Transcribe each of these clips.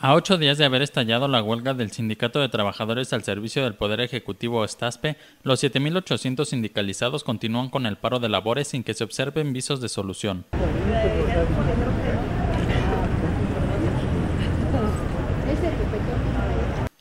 A ocho días de haber estallado la huelga del Sindicato de Trabajadores al Servicio del Poder Ejecutivo Estaspe, los 7.800 sindicalizados continúan con el paro de labores sin que se observen visos de solución.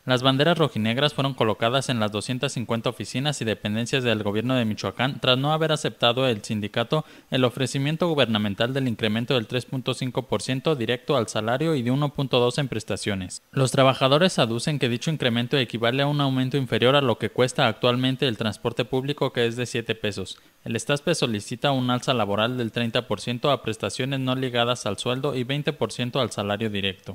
Las banderas rojinegras fueron colocadas en las 250 oficinas y dependencias del gobierno de Michoacán tras no haber aceptado el sindicato el ofrecimiento gubernamental del incremento del 3.5% directo al salario y de 1.2 en prestaciones. Los trabajadores aducen que dicho incremento equivale a un aumento inferior a lo que cuesta actualmente el transporte público que es de 7 pesos. El Estaspe solicita un alza laboral del 30% a prestaciones no ligadas al sueldo y 20% al salario directo.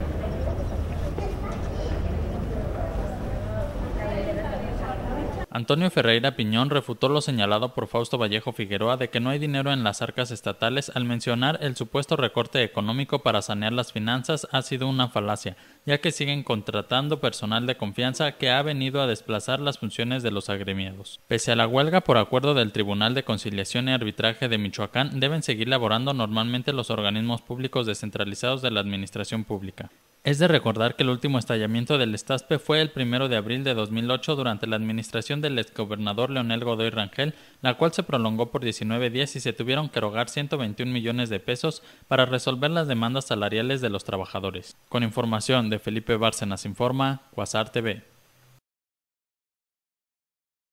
Antonio Ferreira Piñón refutó lo señalado por Fausto Vallejo Figueroa de que no hay dinero en las arcas estatales al mencionar el supuesto recorte económico para sanear las finanzas ha sido una falacia, ya que siguen contratando personal de confianza que ha venido a desplazar las funciones de los agremiados. Pese a la huelga por acuerdo del Tribunal de Conciliación y Arbitraje de Michoacán, deben seguir laborando normalmente los organismos públicos descentralizados de la administración pública. Es de recordar que el último estallamiento del Estaspe fue el primero de abril de 2008 durante la administración del exgobernador Leonel Godoy Rangel, la cual se prolongó por 19 días y se tuvieron que rogar 121 millones de pesos para resolver las demandas salariales de los trabajadores. Con información de Felipe Bárcenas Informa, Quasar TV.